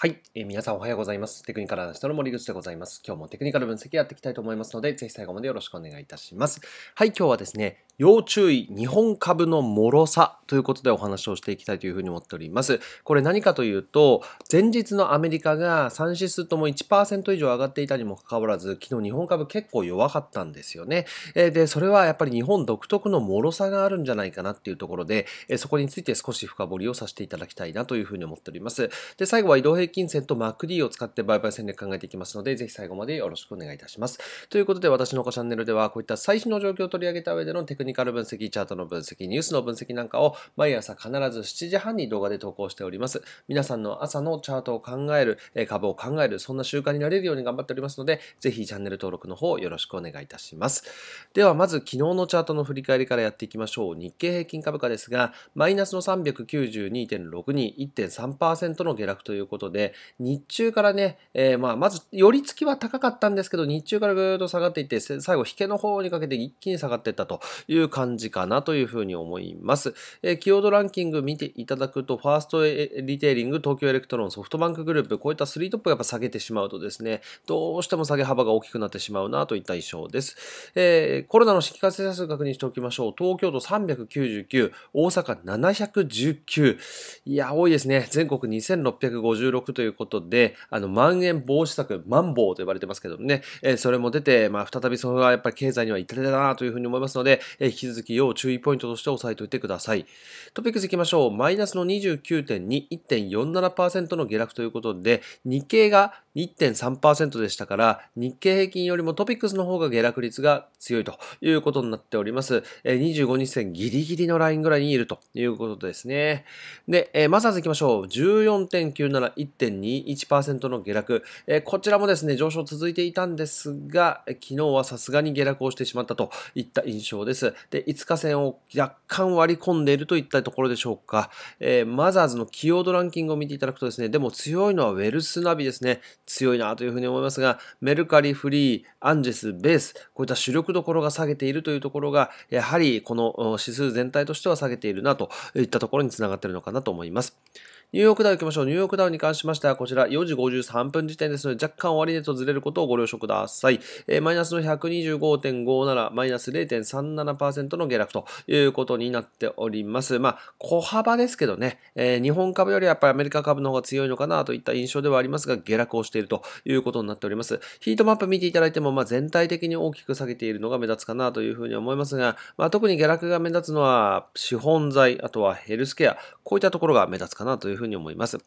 はい、えー、皆さんおはようございます。テクニカルアナリストの森口でございます。今日もテクニカル分析やっていきたいと思いますので、ぜひ最後までよろしくお願いいたします。はい、今日はですね、要注意日本株の脆さということでお話をしていきたいというふうに思っております。これ何かというと、前日のアメリカが3指数とも1%以上上がっていたにもかかわらず、昨日日本株結構弱かったんですよね。で、それはやっぱり日本独特の脆さがあるんじゃないかなっていうところで、そこについて少し深掘りをさせていただきたいなというふうに思っております。で、最後は移動平金銭と MacD を使って売買戦略考えていきますので、ぜひ最後までよろしくお願いいたします。ということで、私の他チャンネルでは、こういった最新の状況を取り上げた上でのテクニカル分析、チャートの分析、ニュースの分析なんかを毎朝必ず7時半に動画で投稿しております。皆さんの朝のチャートを考える、株を考える、そんな習慣になれるように頑張っておりますので、ぜひチャンネル登録の方よろしくお願いいたします。では、まず昨日のチャートの振り返りからやっていきましょう。日経平均株価ですが、マイナスの392.62、1.3%の下落ということで、で、日中からね、えー、まあ、まず、寄り付きは高かったんですけど、日中からぐーっと下がっていって、最後、引けの方にかけて一気に下がっていったという感じかなというふうに思います。えー、キードランキング見ていただくと、ファーストリテイリング、東京エレクトロン、ソフトバンクグループ、こういった3トップがやっぱ下げてしまうとですね、どうしても下げ幅が大きくなってしまうなといった印象です。えー、コロナの新規感染者数確認しておきましょう。東京都399、大阪719。いや、多いですね。全国2656ということで、あの、まん延防止策、マンボウと呼ばれてますけどもね、えー、それも出て、まあ、再びそれはやっぱり経済には痛手だなというふうに思いますので、えー、引き続き要注意ポイントとして押さえておいてください。トピックス行きましょう。マイナスの29.2、1.47%の下落ということで、日経が1.3%でしたから、日経平均よりもトピックスの方が下落率が強いということになっております。えー、25日線ギリギリのラインぐらいにいるということですね。で、えー、マザーズ行きましょう。14.97、1.21%の下落、えこちらもですね、上昇続いていたんですが、昨日はさすがに下落をしてしまったといった印象です。で、5日線を若干割り込んでいるといったところでしょうか。えー、マザーズのキーワードランキングを見ていただくとですね、でも強いのはウェルスナビですね。強いなというふうに思いますが、メルカリ、フリー、アンジェス、ベース、こういった主力どころが下げているというところが、やはりこの指数全体としては下げているなといったところにつながっているのかなと思います。ニューヨークダウ行きましょう。ニューヨークダウに関しましては、こちら4時53分時点ですので、若干終わり値とずれることをご了承ください。えー、マイナスの125.57、マイナス0.37%の下落ということになっております。まあ、小幅ですけどね、えー、日本株よりやっぱりアメリカ株の方が強いのかなといった印象ではありますが、下落をしているということになっております。ヒートマップ見ていただいても、まあ、全体的に大きく下げているのが目立つかなというふうに思いますが、まあ、特に下落が目立つのは、資本財、あとはヘルスケア、こういったところが目立つかなといういうふうに思います。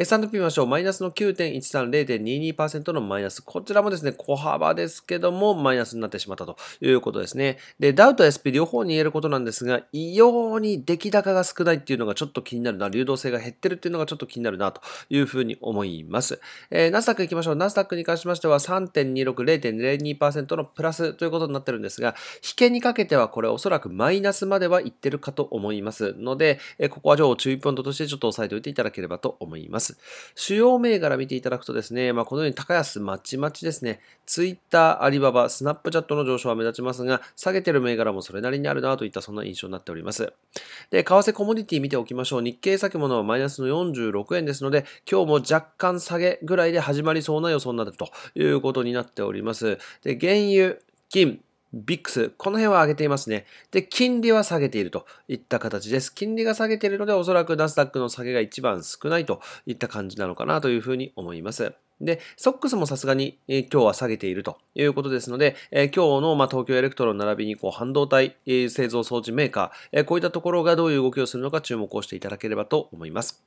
S&P ましょう。マイナスの9.13、0.22%のマイナス。こちらもですね、小幅ですけども、マイナスになってしまったということですね。で、ダウと SP 両方に言えることなんですが、異様に出来高が少ないっていうのがちょっと気になるな、流動性が減ってるっていうのがちょっと気になるなというふうに思います。えー、ナスダック行きましょう。ナスダックに関しましては3.26、0.02%のプラスということになってるんですが、引けにかけてはこれおそらくマイナスまではいってるかと思いますので、えー、ここは上を注意ポイントとしてちょっと押さえておいていただければと思います。。主要銘柄見ていただくとですね、まあ、このように高安まちまちですね、ツイッター、アリババ、スナップチャットの上昇は目立ちますが、下げてる銘柄もそれなりにあるなといったそんな印象になっております。で、為替コモディティ見ておきましょう。日経先物はマイナスの46円ですので、今日も若干下げぐらいで始まりそうな予想になるということになっております。で、原油、金、ビックス、この辺は上げていますね。で、金利は下げているといった形です。金利が下げているので、おそらくナスダックの下げが一番少ないといった感じなのかなというふうに思います。で、ソックスもさすがに、えー、今日は下げているということですので、えー、今日の、まあ、東京エレクトロン並びにこう半導体、えー、製造装置メーカー、えこういったところがどういう動きをするのか注目をしていただければと思います。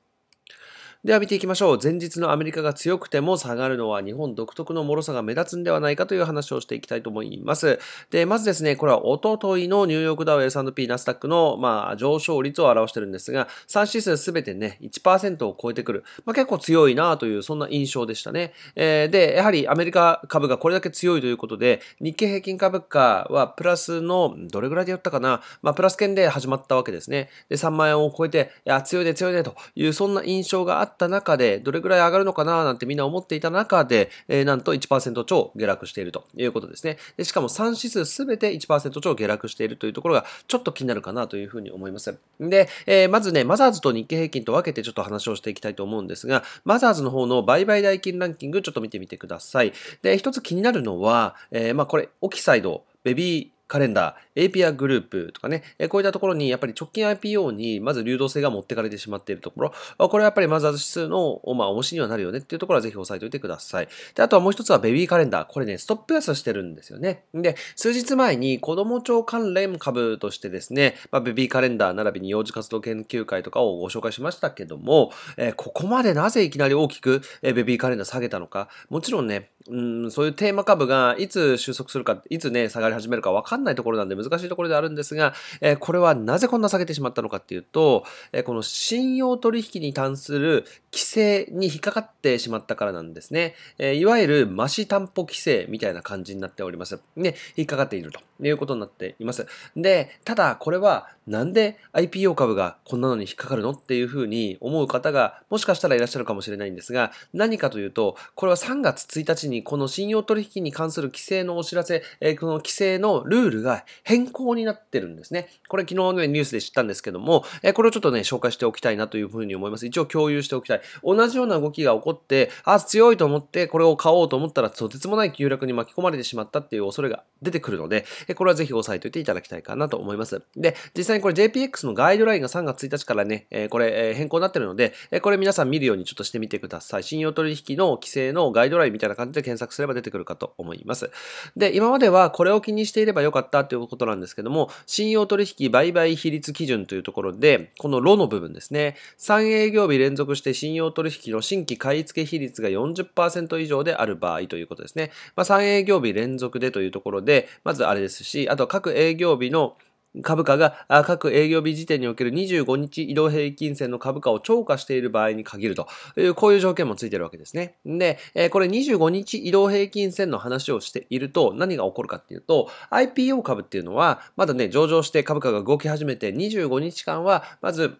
では見ていきましょう。前日のアメリカが強くても下がるのは日本独特の脆さが目立つんではないかという話をしていきたいと思います。で、まずですね、これはおとといのニューヨークダウ S&P ナスタックの、まあ、上昇率を表してるんですが、3指数すべてね、1%を超えてくる。まあ、結構強いなという、そんな印象でしたね。えー、で、やはりアメリカ株がこれだけ強いということで、日経平均株価はプラスの、どれぐらいでやったかな、まあ、プラス圏で始まったわけですね。で、3万円を超えて、いや、強いで強いでという、そんな印象があって、った中で、どれぐらい上がるのかななんてみんな思っていた中で、えー、なんと1%超下落しているということですね。でしかも3指数すべて1%超下落しているというところが、ちょっと気になるかなというふうに思います。で、えー、まずね、マザーズと日経平均と分けてちょっと話をしていきたいと思うんですが、マザーズの方の売買代金ランキング、ちょっと見てみてください。で、一つ気になるのは、えー、まあこれ、オキサイド、ベビー、カレンダー、APR グループとかね、こういったところにやっぱり直近 IPO にまず流動性が持ってかれてしまっているところ、これはやっぱりマザーズ指数の、まあ、重しにはなるよねっていうところはぜひ押さえておいてください。で、あとはもう一つはベビーカレンダー。これね、ストップ安してるんですよね。で、数日前に子供庁関連株としてですね、まあ、ベビーカレンダー並びに幼児活動研究会とかをご紹介しましたけども、えここまでなぜいきなり大きく、えベビーカレンダー下げたのか、もちろんね、うん、そういうテーマ株がいつ収束するか、いつね、下がり始めるかわかんんないところなんで難しいところであるんですが、えー、これはなぜこんな下げてしまったのかっていうと、えー、この信用取引に関する規制に引っかかってしまったからなんですね。えー、いわゆる増し担保規制みたいな感じになっております。ね、引っかかっているということになっています。で、ただこれはなんで IPO 株がこんなのに引っかかるのっていうふうに思う方がもしかしたらいらっしゃるかもしれないんですが、何かというと、これは3月1日にこの信用取引に関する規制のお知らせ、えー、この規制のルールールが変更になってるんですね。これ昨日ね、ニュースで知ったんですけども、えこれをちょっとね、紹介しておきたいなというふうに思います。一応共有しておきたい。同じような動きが起こって、あ、強いと思ってこれを買おうと思ったら、とてつもない急落に巻き込まれてしまったっていう恐れが出てくるので、えこれはぜひ押さえておいていただきたいかなと思います。で、実際にこれ JPX のガイドラインが3月1日からね、えこれ、え変更になってるので、えこれ皆さん見るようにちょっとしてみてください。信用取引の規制のガイドラインみたいな感じで検索すれば出てくるかと思います。で、今まではこれを気にしていればよかったったということなんですけども、信用取引売買比率基準というところで、このロの部分ですね、3営業日連続して信用取引の新規買付比率が40%以上である場合ということですね。まあ、3営業日連続でというところで、まずあれですし、あと各営業日の株価が各営業日時点における25日移動平均線の株価を超過している場合に限るという、こういう条件もついてるわけですね。で、これ25日移動平均線の話をしていると何が起こるかっていうと、IPO 株っていうのは、まだね、上場して株価が動き始めて25日間は、まず、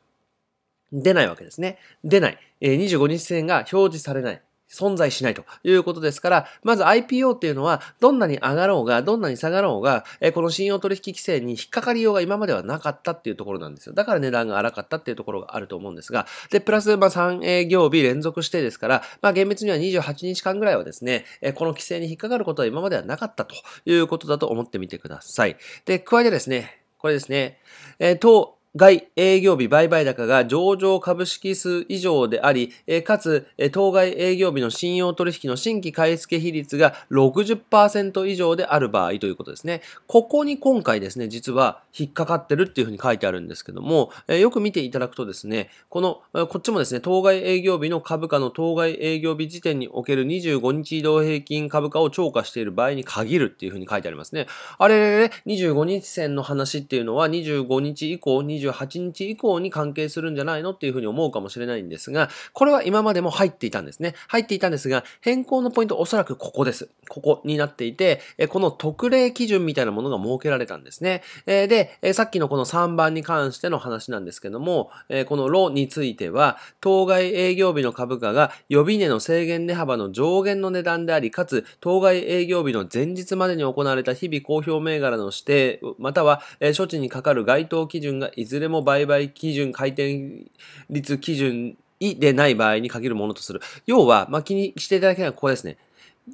出ないわけですね。出ない。25日線が表示されない。存在しないということですから、まず IPO っていうのは、どんなに上がろうが、どんなに下がろうが、えこの信用取引規制に引っかかりようが今まではなかったっていうところなんですよ。だから値段が荒かったっていうところがあると思うんですが、で、プラス、まあ、3営業日連続してですから、まあ、厳密には28日間ぐらいはですね、えこの規制に引っかかることは今まではなかったということだと思ってみてください。で、加えてですね、これですね、えー、当外営業日売買高が上場株式数以上であり、かつ、当該営業日の信用取引の新規買い付け比率が60%以上である場合ということですね。ここに今回ですね、実は引っかかってるっていうふうに書いてあるんですけども、よく見ていただくとですね、この、こっちもですね、当該営業日の株価の当該営業日時点における25日移動平均株価を超過している場合に限るっていうふうに書いてありますね。あれれれ、25日線の話っていうのは25日以降、28日以降に関係するんじゃないのっていうふうに思うかもしれないんですが、これは今までも入っていたんですね。入っていたんですが、変更のポイントおそらくここです。ここになっていて、この特例基準みたいなものが設けられたんですね。で、さっきのこの3番に関しての話なんですけども、このロについては、当該営業日の株価が予備値の制限値幅の上限の値段であり、かつ、当該営業日の前日までに行われた日々公表銘柄の指定、または、処置にかかる該当基準がいずずれも売買基準、回転率基準でない場合に限るものとする。要は、まあ、気にしていただきたいのはここですね。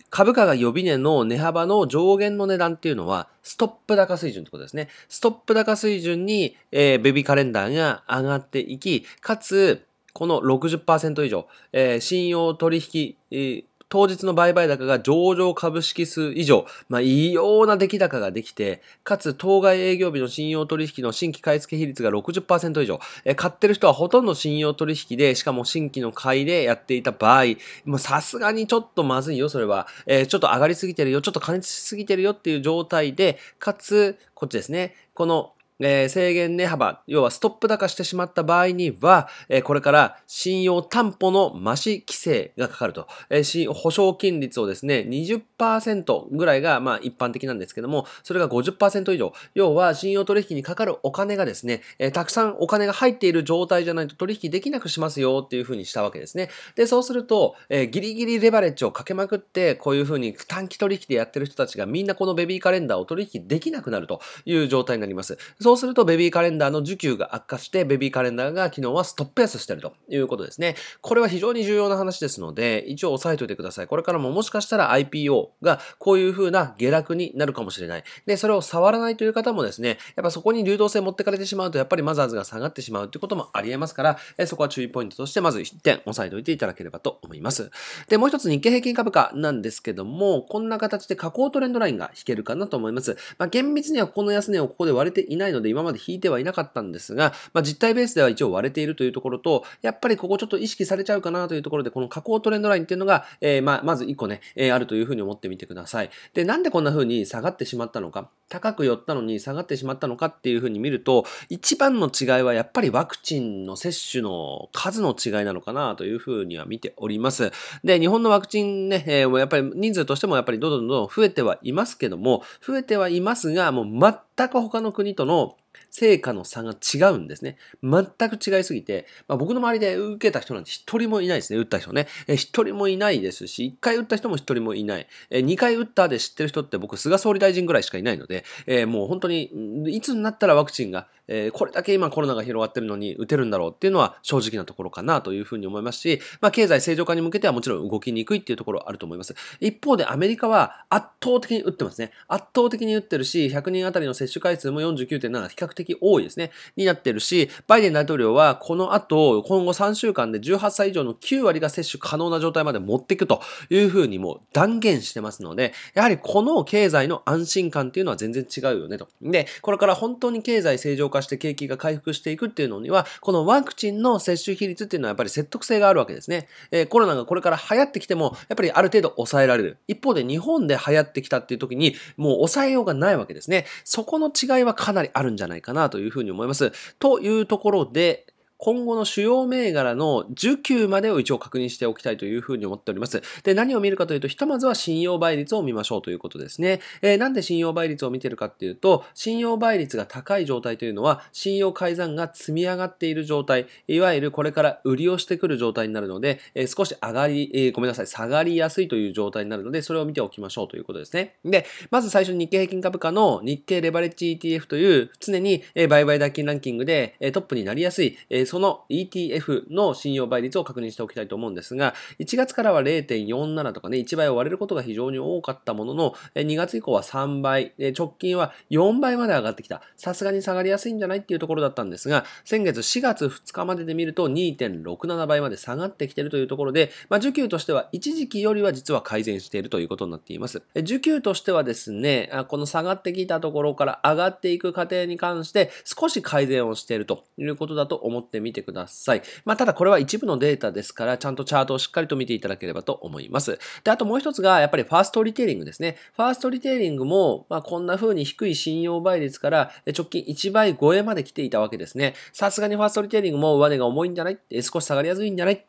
株価が予備値の値幅の上限の値段っていうのは、ストップ高水準ってことですね。ストップ高水準に、えー、ベビーカレンダーが上がっていき、かつ、この60%以上、えー、信用取引、えー当日の売買高が上場株式数以上、まあ、異様な出来高ができて、かつ当該営業日の信用取引の新規買付比率が60%以上、え買ってる人はほとんど信用取引で、しかも新規の買いでやっていた場合、もうさすがにちょっとまずいよ、それは。えー、ちょっと上がりすぎてるよ、ちょっと加熱しすぎてるよっていう状態で、かつ、こっちですね、このえー、制限値幅、要はストップ高してしまった場合には、えー、これから信用担保の増し規制がかかると。えー、保証金率をですね、20%ぐらいが、まあ、一般的なんですけども、それが50%以上。要は信用取引にかかるお金がですね、えー、たくさんお金が入っている状態じゃないと取引できなくしますよっていうふうにしたわけですね。で、そうすると、えー、ギリギリレバレッジをかけまくって、こういうふうに短期取引でやってる人たちがみんなこのベビーカレンダーを取引できなくなるという状態になります。そうするとベビーカレンダーの需給が悪化して、ベビーカレンダーが昨日はストップ安してるということですね。これは非常に重要な話ですので、一応押さえておいてください。これからももしかしたら IPO がこういう風な下落になるかもしれない。で、それを触らないという方もですね、やっぱそこに流動性持ってかれてしまうと、やっぱりマザーズが下がってしまうということもあり得ますから、えそこは注意ポイントとして、まず1点押さえておいていただければと思います。で、もう一つ日経平均株価なんですけども、こんな形で下降トレンドラインが引けるかなと思います。まあ、厳密にはここの安値をここで割れていないのので今まで引いてはいなかったんですが、まあ、実体ベースでは一応割れているというところと、やっぱりここちょっと意識されちゃうかなというところで、この下降トレンドラインっていうのが、えー、ままず1個ね、えー、あるというふうに思ってみてください。で、なんでこんな風に下がってしまったのか、高く寄ったのに下がってしまったのかっていうふうに見ると、一番の違いはやっぱりワクチンの接種の数の違いなのかなというふうには見ております。で、日本のワクチンね、えー、やっぱり人数としてもやっぱりどんどんどんどん増えてはいますけども、増えてはいますが、もう全く他の国との help 成果の差が違うんですね。全く違いすぎて、まあ、僕の周りで受けた人なんて一人もいないですね、打った人ね。一人もいないですし、一回打った人も一人もいない。二回打ったで知ってる人って僕、菅総理大臣ぐらいしかいないので、えー、もう本当に、いつになったらワクチンが、えー、これだけ今コロナが広がってるのに打てるんだろうっていうのは正直なところかなというふうに思いますし、まあ、経済正常化に向けてはもちろん動きにくいっていうところあると思います。一方でアメリカは圧倒的に打ってますね。圧倒的に打ってるし、100人あたりの接種回数も49.7、比較較的多いですね、になってるし、バイデン大統領はこの後、今後3週間で18歳以上の9割が接種可能な状態まで持っていくというふうにもう断言してますので、やはりこの経済の安心感っていうのは全然違うよねと。で、これから本当に経済正常化して景気が回復していくっていうのには、このワクチンの接種比率っていうのはやっぱり説得性があるわけですね。えー、コロナがこれから流行ってきても、やっぱりある程度抑えられる。一方で日本で流行ってきたっていう時に、もう抑えようがないわけですね。そこの違いはかなりあるんじゃないゃないかなというふうに思います。というところで、今後の主要銘柄の需給までを一応確認しておきたいというふうに思っております。で、何を見るかというと、ひとまずは信用倍率を見ましょうということですね。えー、なんで信用倍率を見てるかっていうと、信用倍率が高い状態というのは、信用改ざんが積み上がっている状態、いわゆるこれから売りをしてくる状態になるので、えー、少し上がり、えー、ごめんなさい、下がりやすいという状態になるので、それを見ておきましょうということですね。で、まず最初に日経平均株価の日経レバレッジ ETF という、常に売買代金ランキングでトップになりやすい、えーその ETF の信用倍率を確認しておきたいと思うんですが、1月からは0.47とかね、1倍を割れることが非常に多かったものの、2月以降は3倍、直近は4倍まで上がってきた。さすがに下がりやすいんじゃないっていうところだったんですが、先月4月2日までで見ると2.67倍まで下がってきているというところで、まあ、需給としては一時期よりは実は改善しているということになっています。需給としてはですね、この下がってきたところから上がっていく過程に関して少し改善をしているということだと思ってってみてください。まあ、ただこれは一部のデータですから、ちゃんとチャートをしっかりと見ていただければと思います。で、あともう一つが、やっぱりファーストリテイリングですね。ファーストリテイリングも、まあ、こんな風に低い信用倍率から、直近1倍超えまで来ていたわけですね。さすがにファーストリテイリングも上値が重いんじゃない少し下がりやすいんじゃない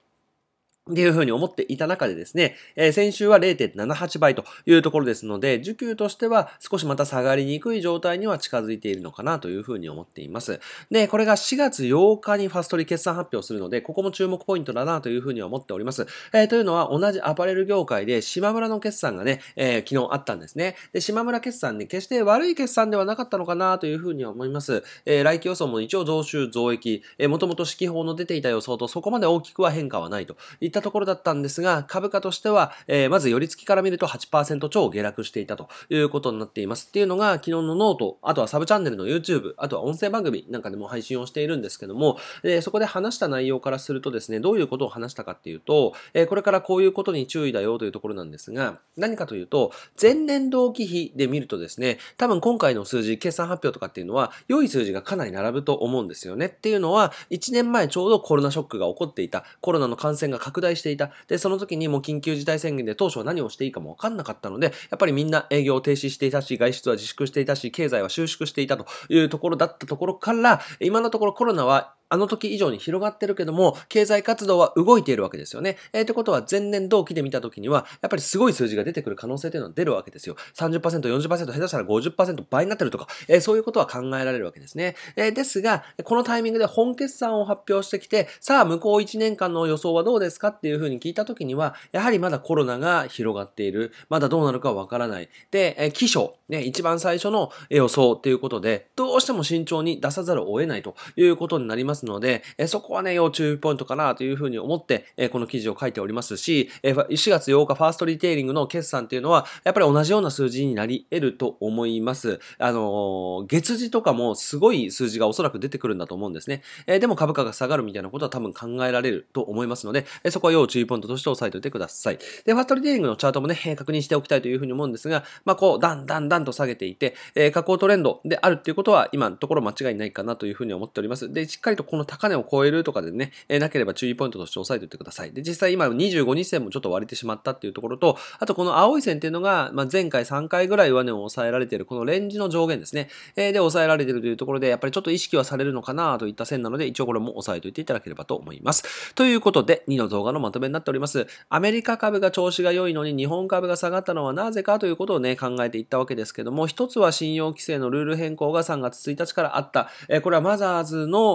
っていうふうに思っていた中でですね、えー、先週は0.78倍というところですので、需給としては少しまた下がりにくい状態には近づいているのかなというふうに思っています。で、これが4月8日にファストリ決算発表するので、ここも注目ポイントだなというふうには思っております。えー、というのは同じアパレル業界で島村の決算がね、えー、昨日あったんですね。で、島村決算ね、決して悪い決算ではなかったのかなというふうには思います。え来期予想も一応増収増益、えー、もともと指揮法の出ていた予想とそこまで大きくは変化はないといったったところだったんですが、株価としては、えー、まず寄り付きから見ると8%超下落していたということになっています。っていうのが、昨日のノート、あとはサブチャンネルの YouTube、あとは音声番組なんかでも配信をしているんですけども、えー、そこで話した内容からするとですね、どういうことを話したかっていうと、えー、これからこういうことに注意だよというところなんですが、何かというと、前年同期比で見るとですね、多分今回の数字、決算発表とかっていうのは、良い数字がかなり並ぶと思うんですよね。っていうのは、1年前ちょうどコロナショックが起こっていた、コロナの感染が拡大在していた。で、その時にもう緊急事態宣言で当初は何をしていいかもわかんなかったので、やっぱりみんな営業を停止していたし、外出は自粛していたし、経済は収縮していたというところだったところから、今のところコロナはあの時以上に広がってるけども、経済活動は動いているわけですよね。えー、ってことは前年同期で見た時には、やっぱりすごい数字が出てくる可能性というのは出るわけですよ。30%、40%、下手したら50%倍になってるとか、えー、そういうことは考えられるわけですね。えー、ですが、このタイミングで本決算を発表してきて、さあ、向こう1年間の予想はどうですかっていうふうに聞いた時には、やはりまだコロナが広がっている。まだどうなるかわからない。で、えー、起象、ね、一番最初の予想っていうことで、どうしても慎重に出さざるを得ないということになりますますので、えそこはね、要注意ポイントかなというふうに思って、えこの記事を書いておりますし、え4月8日ファーストリテイリングの決算っていうのは、やっぱり同じような数字になり得ると思います。あの月次とかもすごい数字がおそらく出てくるんだと思うんですね。えでも株価が下がるみたいなことは多分考えられると思いますので、えそこは要注意ポイントとして押さえておいてください。で、ファーストリテイリングのチャートもね、確認しておきたいというふうに思うんですが、まあ、こう、だんだんだんと下げていて、え下降トレンドであるっていうことは、今のところ間違いないかなというふうに思っております。で、しっかりとこの高値を超えるとかでね、えなければ注意ポイントとして押さえておいてください。で、実際今25日線もちょっと割れてしまったっていうところと、あとこの青い線っていうのが、まあ、前回3回ぐらい上値を抑えられている、このレンジの上限ですね、えー、で抑えられているというところで、やっぱりちょっと意識はされるのかなといった線なので、一応これも押さえておいていただければと思います。ということで、2の動画のまとめになっております。アメリカ株が調子が良いのに日本株が下がったのはなぜかということをね、考えていったわけですけども、一つは信用規制のルール変更が3月1日からあった。えー、これはマザーズの、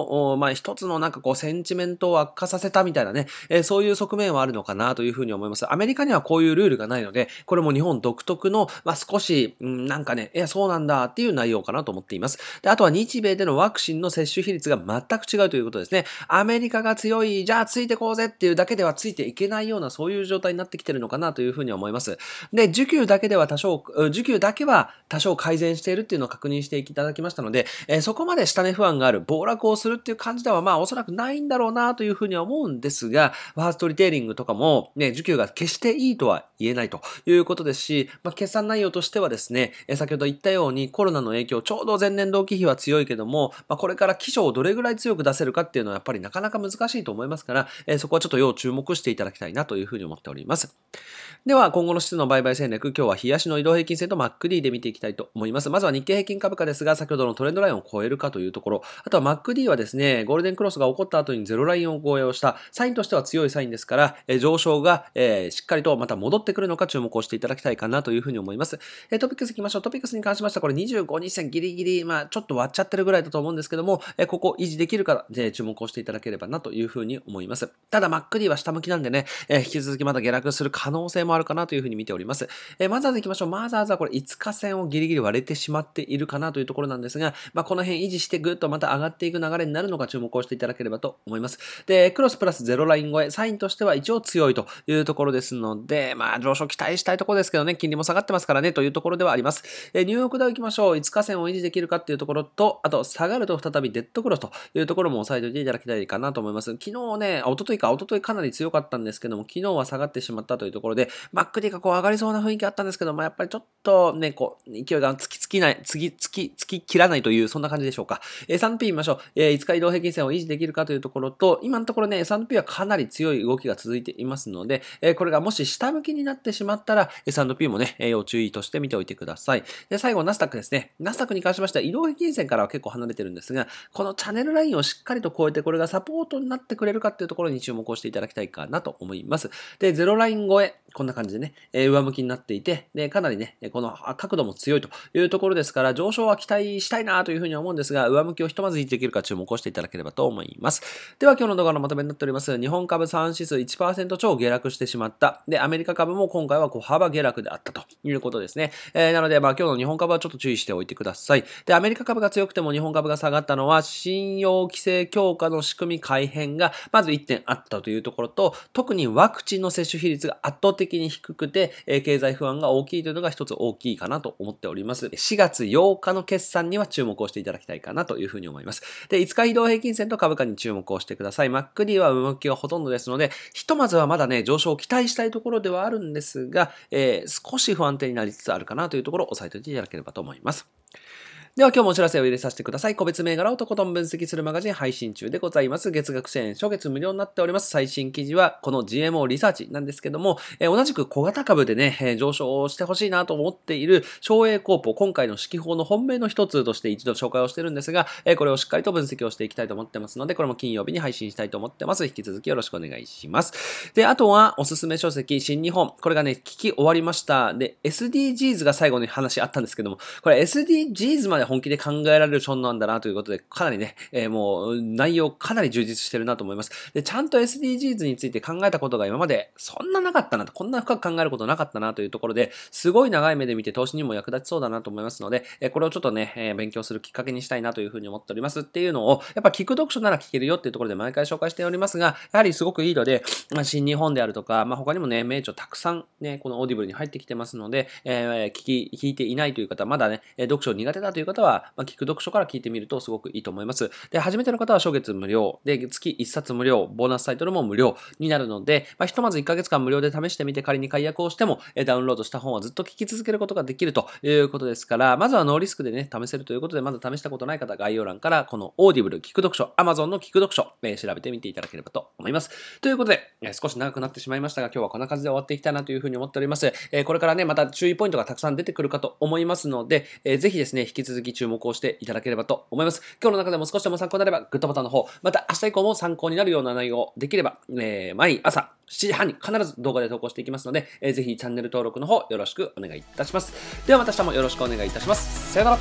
まあ、一つのなんかこう、センチメントを悪化させたみたいなね、えー、そういう側面はあるのかなというふうに思います。アメリカにはこういうルールがないので、これも日本独特の、まあ、少し、うん、なんかね、え、そうなんだっていう内容かなと思っています。で、あとは日米でのワクチンの接種比率が全く違うということですね。アメリカが強い、じゃあついてこうぜっていうだけではついていけないような、そういう状態になってきてるのかなというふうに思います。で、受給だけでは多少、受給だけは多少改善しているっていうのを確認していただきましたので、えー、そこまで下値不安がある、暴落をするっていう感感じではまあおそらくないんだろうなというふうには思うんですが、ファーストリテイリングとかもね、受給が決していいとは言えないということですし、まあ、決算内容としてはですね、先ほど言ったようにコロナの影響、ちょうど前年同期比は強いけども、まあ、これから基礎をどれぐらい強く出せるかっていうのはやっぱりなかなか難しいと思いますから、えそこはちょっと要注目していただきたいなというふうに思っております。では、今後の質の売買戦略、今日は日足の移動平均線と m a c D で見ていきたいと思います。まずは日経平均株価ですが、先ほどのトレンドラインを超えるかというところ、あとは m a c D はですね、ゴールデンクロスが起こった後にゼロラインを超えをしたサインとしては強いサインですから、え上昇が、えしっかりとまた戻ってくるのか注目をしていただきたいかなというふうに思います。えトピックス行きましょう。トピックスに関しましてはこれ25日線ギリギリ、まあちょっと割っちゃってるぐらいだと思うんですけども、えここ維持できるか、え注目をしていただければなというふうに思います。ただ、マックリーは下向きなんでね、え引き続きまた下落する可能性もあるかなというふうに見ております。えマザーズ行きましょう。マザーズはこれ5日線をギリギリ割れてしまっているかなというところなんですが、まあこの辺維持してぐっとまた上がっていく流れになるのか注目をしていただければと思います。で、クロスプラスロライン超え、サインとしては一応強いというところですので、まあ、上昇期待したいところですけどね、金利も下がってますからね、というところではあります。えニューヨークダウ行きましょう。5日線を維持できるかっていうところと、あと、下がると再びデッドクロスというところも押さえておいていただきたいかなと思います。昨日ね、一昨日か、一昨日かなり強かったんですけども、昨日は下がってしまったというところで、マックディがこう上がりそうな雰囲気あったんですけども、やっぱりちょっとね、こう、勢いがつきつきない、つき、つき、つき切らないという、そんな感じでしょうか。え 3P 見ましょう。え5日移動平均線を維持できるかというところと、今のところね、S&P はかなり強い動きが続いていますので、えこれがもし下向きになってしまったら、S&P もね、要注意として見ておいてください。で、最後、ナスダックですね。ナスダックに関しましては、移動平均線からは結構離れてるんですが、このチャンネルラインをしっかりと超えて、これがサポートになってくれるかっていうところに注目をしていただきたいかなと思います。で、ゼロライン超え、こんな感じでね、え上向きになっていて、で、かなりね、この角度も強いというところですから、上昇は期待したいなというふうに思うんですが、上向きをひとまず維持できるか注目をしていただただければと思います。では今日の動画のまとめになっております。日本株3指数1%超下落してしまった。で、アメリカ株も今回は小幅下落であったということですね。えー、なので、まあ今日の日本株はちょっと注意しておいてください。で、アメリカ株が強くても日本株が下がったのは、信用規制強化の仕組み改変がまず1点あったというところと、特にワクチンの接種比率が圧倒的に低くて、えー、経済不安が大きいというのが一つ大きいかなと思っております。4月8日の決算には注目をしていただきたいかなというふうに思います。で、5日移動平平均線と株価に注目をしてください。マック D は動きがほとんどですので、ひとまずはまだね、上昇を期待したいところではあるんですが、えー、少し不安定になりつつあるかなというところを押さえておいていただければと思います。では今日もお知らせを入れさせてください。個別銘柄をとことん分析するマガジン配信中でございます。月額1000円、初月無料になっております。最新記事はこの GMO リサーチなんですけども、えー、同じく小型株でね、えー、上昇をしてほしいなと思っている省営コーポ、今回の指揮法の本命の一つとして一度紹介をしてるんですが、えー、これをしっかりと分析をしていきたいと思ってますので、これも金曜日に配信したいと思ってます。引き続きよろしくお願いします。で、あとはおすすめ書籍、新日本。これがね、聞き終わりました。で、SDGs が最後に話あったんですけども、これ SDGs まで本気で考えられるションなんだなということで、かなりね、えー、もう内容かなり充実してるなと思います。で、ちゃんと SDGs について考えたことが今までそんななかったなと、こんな深く考えることなかったなというところで、すごい長い目で見て投資にも役立ちそうだなと思いますので、えー、これをちょっとね、えー、勉強するきっかけにしたいなというふうに思っておりますっていうのを、やっぱ聞く読書なら聞けるよっていうところで毎回紹介しておりますが、やはりすごくいいので、まあ、新日本であるとか、まあ、他にもね、名著たくさんね、このオーディブルに入ってきてますので、えー、聞き、聞いていないという方、まだね、読書苦手だという方方は、まあ、聞く読書から聞いてみるとすごくいいと思います。で、初めての方は初月無料。で、月1冊無料。ボーナスタイトルも無料になるので、まあ、ひとまず1ヶ月間無料で試してみて仮に解約をしても、えダウンロードした本はずっと聞き続けることができるということですから、まずはノーリスクでね、試せるということで、まず試したことない方、概要欄からこのオーディブル、聞く読書、Amazon の聞く読書、え調べてみていただければと思います。ということで、え少し長くなってしまいましたが、今日はこんな感じで終わっていきたいなというふうに思っております。えこれからね、また注意ポイントがたくさん出てくるかと思いますので、えー、ぜひですね、引き続きき注目をしていただければと思います。今日の中でも少しでも参考になれば、グッドボタンの方、また明日以降も参考になるような内容できれば、えー、毎朝7時半に必ず動画で投稿していきますので、えー、ぜひチャンネル登録の方よろしくお願いいたします。ではまた明日もよろしくお願いいたします。さよなら。